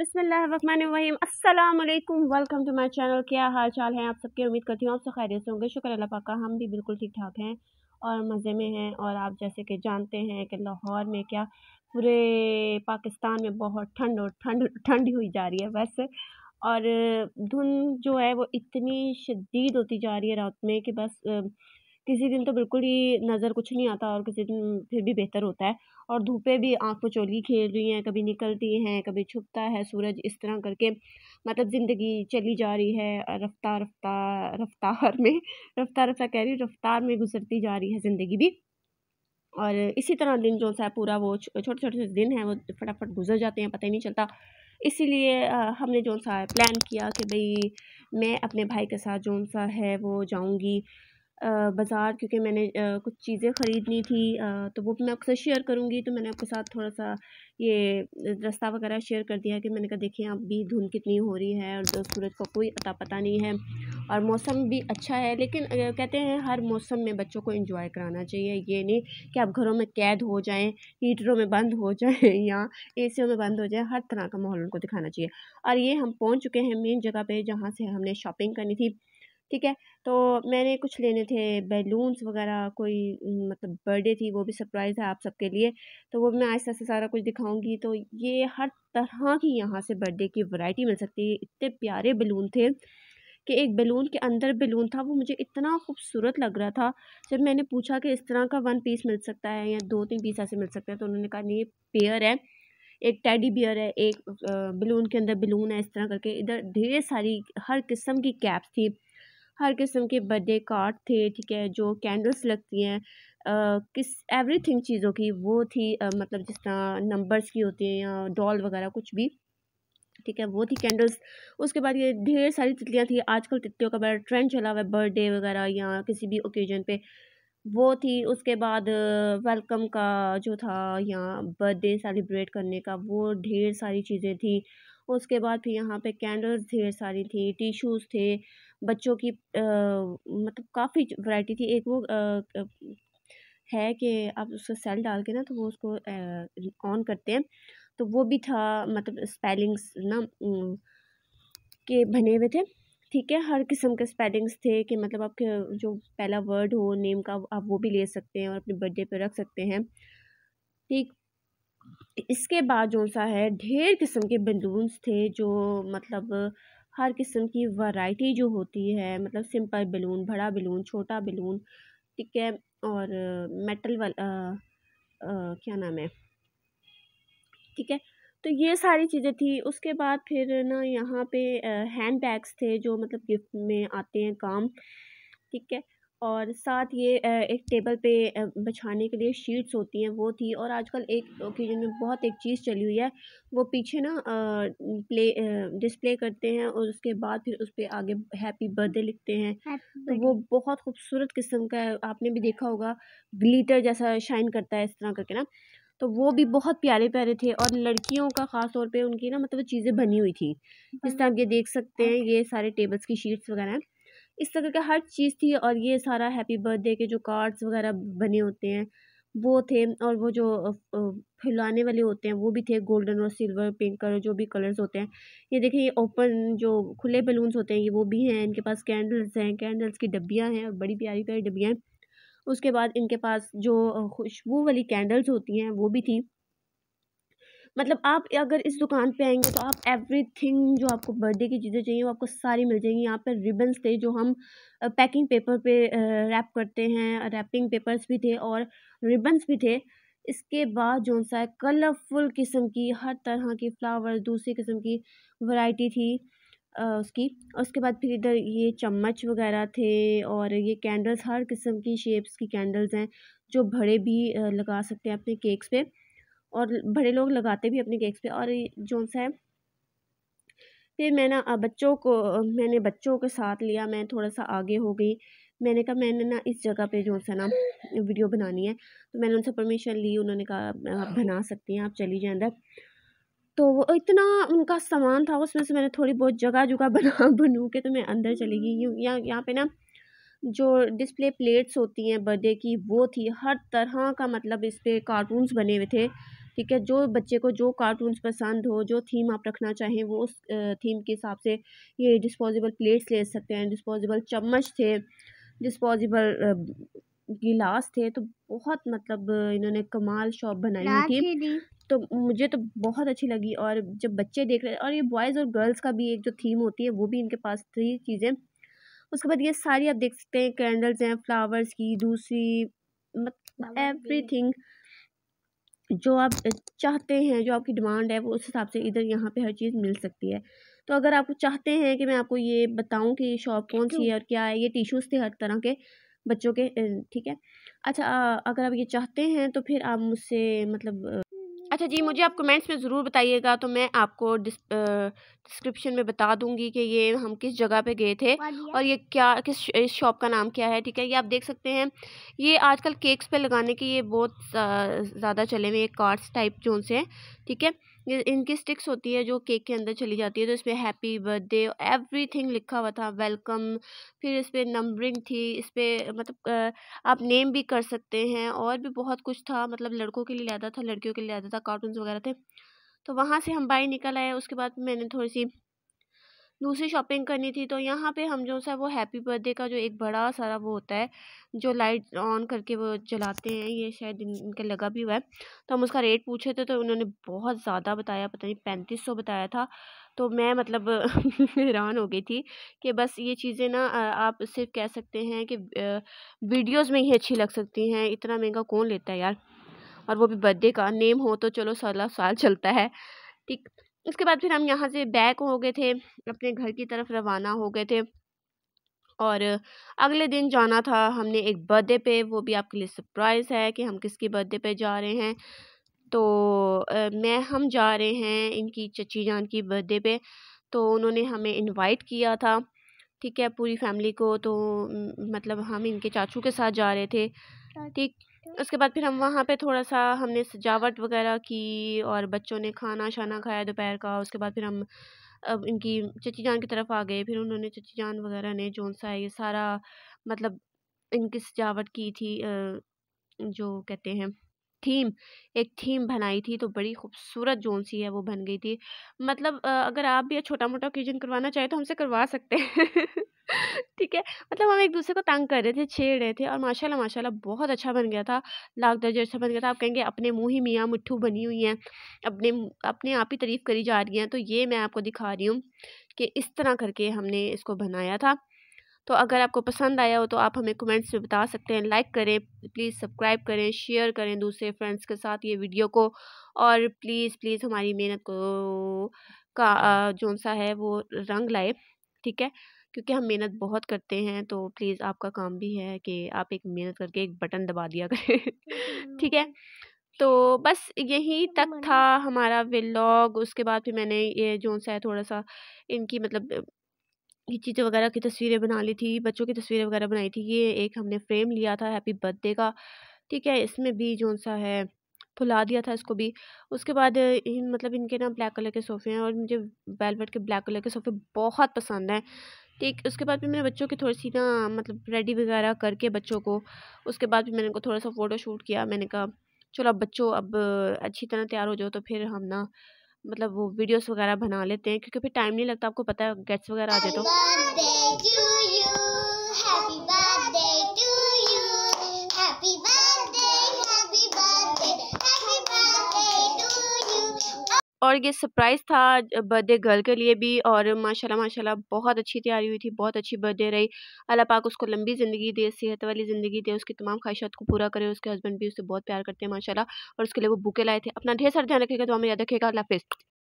बसमीम अल्लाम welcome to my channel क्या हाल चाल है आप सबके उम्मीद करती हूँ आप सब खैरियत से होंगे शुक्र अल्लाह पाका हम भी बिल्कुल ठीक ठाक हैं और मज़े में हैं और आप जैसे कि जानते हैं कि लाहौर में क्या पूरे पाकिस्तान में बहुत ठंड और ठंड ठंड हुई जा रही है वैसे और धुंध जो है वो इतनी शदीद होती जा रही है रात में कि बस किसी दिन तो बिल्कुल ही नज़र कुछ नहीं आता और किसी दिन फिर भी बेहतर होता है और धूपे भी आँख मचोली खेल रही हैं कभी निकलती हैं कभी छुपता है सूरज इस तरह करके मतलब ज़िंदगी चली जा रही है रफ्तार रफ्तार रफ़्तार में रफ्तार रफ्तार कह रही रफ़्तार में गुजरती जा रही है ज़िंदगी भी और इसी तरह दिन जो सा है पूरा वो छोटे छोटे दिन हैं वो फटाफट गुजर जाते हैं पता ही नहीं चलता इसीलिए हमने जो सा प्लान किया कि भाई मैं अपने भाई के साथ जो सा है वो जाऊंगी बाज़ार क्योंकि मैंने कुछ चीज़ें ख़रीदनी थी तो वो भी मैं आपसे शेयर करूँगी तो मैंने आपके साथ थोड़ा सा ये रास्ता वगैरह शेयर कर दिया कि मैंने कहा देखिए अब भी धुंध कितनी हो रही है और तो सूरज का कोई अता पता नहीं है और मौसम भी अच्छा है लेकिन कहते हैं हर मौसम में बच्चों को इंजॉय कराना चाहिए ये नहीं कि आप घरों में कैद हो जाएँ हीटरों में बंद हो जाएँ या ए में बंद हो जाएँ हर तरह का माहौल उनको दिखाना चाहिए और ये हम पहुँच चुके हैं मेन जगह पर जहाँ से हमने शॉपिंग करनी थी ठीक है तो मैंने कुछ लेने थे बैलून्स वगैरह कोई मतलब बर्थडे थी वो भी सरप्राइज़ है आप सबके लिए तो वो मैं आहिस्ता आहिस्ता सारा कुछ दिखाऊंगी तो ये हर तरह की यहाँ से बर्थडे की वैरायटी मिल सकती है इतने प्यारे बैलून थे कि एक बैलून के अंदर बैलून था वो मुझे इतना खूबसूरत लग रहा था जब मैंने पूछा कि इस तरह का वन पीस मिल सकता है या दो तीन पीस ऐसे मिल सकते हैं तो उन्होंने कहा नहीं पेयर है एक टेडी बियर है एक बैलून के अंदर बैलून है इस तरह करके इधर ढेर सारी हर किस्म की कैप्स थी हर किस्म के बर्थडे कार्ड थे ठीक है जो कैंडल्स लगती हैं किस एवरीथिंग चीज़ों की वो थी आ, मतलब जिस तरह नंबर्स की होती हैं या डॉल वगैरह कुछ भी ठीक है वो थी कैंडल्स उसके बाद ये ढेर सारी तितलियाँ थी आजकल तितलियों का बड़ा ट्रेंड चला हुआ है बर्थडे वगैरह या किसी भी ओकेजन पे वो थी उसके बाद वेलकम का जो था या बर्थडे सेलिब्रेट करने का वो ढेर सारी चीज़ें थी उसके बाद फिर यहाँ पे कैंडल्स ढेर सारी थी टिशूज थे बच्चों की मतलब काफ़ी वैरायटी थी एक वो है कि आप उसका सेल डाल के ना तो वो उसको ऑन करते हैं तो वो भी था मतलब स्पेलिंग्स ना के बने हुए थे ठीक है हर किस्म के स्पेलिंग्स थे कि मतलब आपके जो पहला वर्ड हो नेम का आप वो भी ले सकते हैं और अपने बर्थडे पर रख सकते हैं ठीक इसके बाद जो सा है ढेर किस्म के बलून्स थे जो मतलब हर किस्म की वैरायटी जो होती है मतलब सिंपल बलून बड़ा बलून छोटा बलून ठीक है और मेटल वाला क्या नाम है ठीक है तो ये सारी चीज़ें थी उसके बाद फिर ना यहाँ पे हैंड बैग्स थे जो मतलब गिफ्ट में आते हैं काम ठीक है और साथ ये एक टेबल पे बिछाने के लिए शीट्स होती हैं वो थी और आजकल एक ओकेजन में बहुत एक चीज़ चली हुई है वो पीछे ना प्ले डिस्प्ले करते हैं और उसके बाद फिर उस पर आगे हैप्पी बर्थडे लिखते हैं तो वो बहुत खूबसूरत किस्म का है आपने भी देखा होगा ग्लीटर जैसा शाइन करता है इस तरह करके ना तो वो भी बहुत प्यारे प्यारे थे और लड़कियों का ख़ास तौर पे उनकी ना मतलब चीज़ें बनी हुई थी जिस तरह आप ये देख सकते हाँ। हैं ये सारे टेबल्स की शीट्स वगैरह हैं इस तरह का हर चीज़ थी और ये सारा हैप्पी बर्थडे के जो कार्ड्स वगैरह बने होते हैं वो थे और वो जो फैलाने वाले होते हैं वो भी थे गोल्डन और सिल्वर पिंक कलर जो भी कलर्स होते हैं ये देखिए ये ओपन जो खुले बलून्स होते हैं ये वो भी हैं इनके पास कैंडल्स हैं कैंडल्स की डब्बियाँ हैं और बड़ी प्यारी प्यारी डब्बियाँ हैं उसके बाद इनके पास जो खुशबू वाली कैंडल्स होती हैं वो भी थी मतलब आप अगर इस दुकान पे आएंगे तो आप एवरीथिंग जो आपको बर्थडे की चीज़ें चाहिए वो आपको सारी मिल जाएंगी यहाँ पर रिबन्स थे जो हम पैकिंग पेपर पे रैप करते हैं रैपिंग पेपर्स भी थे और रिबन्स भी थे इसके बाद जो सा कलरफुल किस्म की हर तरह की फ्लावर दूसरी किस्म की वैरायटी थी उसकी और उसके बाद फिर इधर ये चम्मच वगैरह थे और ये कैंडल्स हर किस्म की शेप्स की कैंडल्स हैं जो भड़े भी लगा सकते हैं अपने केक्स पे और बड़े लोग लगाते भी अपने केक्स पे और जो सा है फिर मैं ना बच्चों को मैंने बच्चों के साथ लिया मैं थोड़ा सा आगे हो गई मैंने कहा मैंने ना इस जगह पे जो सा ना वीडियो बनानी है तो मैंने उनसे परमिशन ली उन्होंने कहा आप बना सकती हैं आप चली जाए अंदर तो वो इतना उनका सामान था उसमें से मैंने थोड़ी बहुत जगह जगह बना बनू के तो मैं अंदर चली गई यहाँ यहाँ पे ना जो डिस्प्ले प्लेट्स होती हैं बर्थडे की वो थी हर तरह का मतलब इस पर कार्टून्स बने हुए थे ठीक है जो बच्चे को जो कार्टून्स पसंद हो जो थीम आप रखना चाहें वो उस थीम के हिसाब से ये डिस्पोजेबल प्लेट्स ले सकते हैं डिस्पोजेबल चम्मच थे डिस्पोजेबल गिलास थे तो बहुत मतलब इन्होंने कमाल शॉप बनाई थी तो मुझे तो बहुत अच्छी लगी और जब बच्चे देख रहे और ये बॉयज़ और गर्ल्स का भी एक जो थीम होती है वो भी इनके पास थी चीज़ें उसके बाद ये सारी आप देख सकते हैं कैंडल्स हैं फ्लावर्स की दूसरी मतलब एवरीथिंग जो आप चाहते हैं जो आपकी डिमांड है वो उस हिसाब से इधर यहाँ पे हर चीज़ मिल सकती है तो अगर आप चाहते हैं कि मैं आपको ये बताऊँ कि शॉप कौन सी है और क्या है ये टिश्यूज़ थे हर तरह के बच्चों के ठीक है अच्छा अगर आप ये चाहते हैं तो फिर आप मुझसे मतलब अच्छा जी मुझे आप कमेंट्स में ज़रूर बताइएगा तो मैं आपको डिस्क्रिप्शन में बता दूंगी कि ये हम किस जगह पे गए थे और ये क्या किस इस शॉप का नाम क्या है ठीक है ये आप देख सकते हैं ये आजकल केक्स पे लगाने के ये बहुत ज़्यादा चले हुए कार्ड्स टाइप जो उनसे ठीक है इनकी स्टिक्स होती है जो केक के अंदर चली जाती है तो इसमें हैप्पी बर्थडे एवरीथिंग लिखा हुआ था वेलकम फिर इस पर नंबरिंग थी इस पर मतलब आप नेम भी कर सकते हैं और भी बहुत कुछ था मतलब लड़कों के लिए ज़्यादा था लड़कियों के लिए ज़्यादा था कार्टून वगैरह थे तो वहाँ से हम बाहर निकल आए उसके बाद मैंने थोड़ी सी दूसरी शॉपिंग करनी थी तो यहाँ पे हम जो सा वो हैप्पी बर्थडे का जो एक बड़ा सारा वो होता है जो लाइट ऑन करके वो जलाते हैं ये शायद इनके लगा भी हुआ है तो हम उसका रेट पूछे थे तो उन्होंने बहुत ज़्यादा बताया पता नहीं पैंतीस सौ बताया था तो मैं मतलब हैरान हो गई थी कि बस ये चीज़ें ना आप सिर्फ कह सकते हैं कि वीडियोज़ में ही अच्छी लग सकती हैं इतना महंगा कौन लेता है यार और वो भी बर्थडे का नेम हो तो चलो सोलह साल चलता है ठीक उसके बाद फिर हम यहाँ से बैक हो गए थे अपने घर की तरफ रवाना हो गए थे और अगले दिन जाना था हमने एक बर्थडे पे वो भी आपके लिए सरप्राइज़ है कि हम किसकी बर्थडे पे जा रहे हैं तो आ, मैं हम जा रहे हैं इनकी चची जान की बर्थडे पे तो उन्होंने हमें इनवाइट किया था ठीक है पूरी फैमिली को तो मतलब हम इनके चाचू के साथ जा रहे थे ठीक तो उसके बाद फिर हम वहाँ पे थोड़ा सा हमने सजावट वगैरह की और बच्चों ने खाना शाना खाया दोपहर का उसके बाद फिर हम अब इनकी चची जान की तरफ आ गए फिर उन्होंने चची जान वगैरह ने जोन सा ये सारा मतलब इनकी सजावट की थी जो कहते हैं थीम एक थीम बनाई थी तो बड़ी खूबसूरत जोन सी है वो बन गई थी मतलब अगर आप भी छोटा मोटा ओकेजन करवाना चाहें तो हमसे करवा सकते हैं ठीक है मतलब हम एक दूसरे को तंग कर रहे थे छेड़ रहे थे और माशाल्लाह माशाल्लाह बहुत अच्छा बन गया था लाख दर्जे अच्छा बन गया था आप कहेंगे अपने मुँह ही मियाँ मुट्ठू बनी हुई हैं अपने अपने आप ही तारीफ़ करी जा रही हैं तो ये मैं आपको दिखा रही हूँ कि इस तरह करके हमने इसको बनाया था तो अगर आपको पसंद आया हो तो आप हमें कमेंट्स में बता सकते हैं लाइक करें प्लीज़ सब्सक्राइब करें शेयर करें दूसरे फ्रेंड्स के साथ ये वीडियो को और प्लीज़ प्लीज़ हमारी मेहनत को का जो सा है वो रंग लाए ठीक है क्योंकि हम मेहनत बहुत करते हैं तो प्लीज़ आपका काम भी है कि आप एक मेहनत करके एक बटन दबा दिया करें ठीक है हम्म। तो बस यही तो तक था हमारा व्लॉग उसके बाद फिर मैंने ये जो सा है थोड़ा सा इनकी मतलब ये चीज़ें वगैरह की तस्वीरें बना ली थी बच्चों की तस्वीरें वगैरह बनाई थी ये एक हमने फ्रेम लिया था हैप्पी बर्थडे का ठीक है इसमें भी जो सा है फुला दिया था इसको भी उसके बाद इन, मतलब इनके ना ब्लैक कलर के सोफ़े हैं और मुझे वेलवेट के ब्लैक कलर के सोफ़े बहुत पसंद हैं ठीक उसके बाद भी मैंने बच्चों की थोड़ी सी ना मतलब रेडी वगैरह करके बच्चों को उसके बाद भी मैंने उनको थोड़ा सा फ़ोटो शूट किया मैंने कहा चलो अब बच्चों अब अच्छी तरह तैयार हो जाओ तो फिर हम ना मतलब वो वीडियोस वगैरह बना लेते हैं क्योंकि फिर टाइम नहीं लगता आपको पता है गेट्स वगैरह आ जाए तो और ये सरप्राइज़ था बर्थडे गर्ल के लिए भी और माशाल्लाह माशाल्लाह बहुत अच्छी तैयारी हुई थी बहुत अच्छी बर्थडे रही अल्लाह पाक उसको लंबी ज़िंदगी दे सेहत वाली ज़िंदगी दे उसकी तमाम ख्वाहिशात को पूरा करे उसके हस्बैंड भी उससे बहुत प्यार करते हैं माशाला और उसके लिए वो बुके लाए थे अपना ढेर सारा ध्यान रखेगा तो हमें याद रखेगा अल्लाह हाफिज़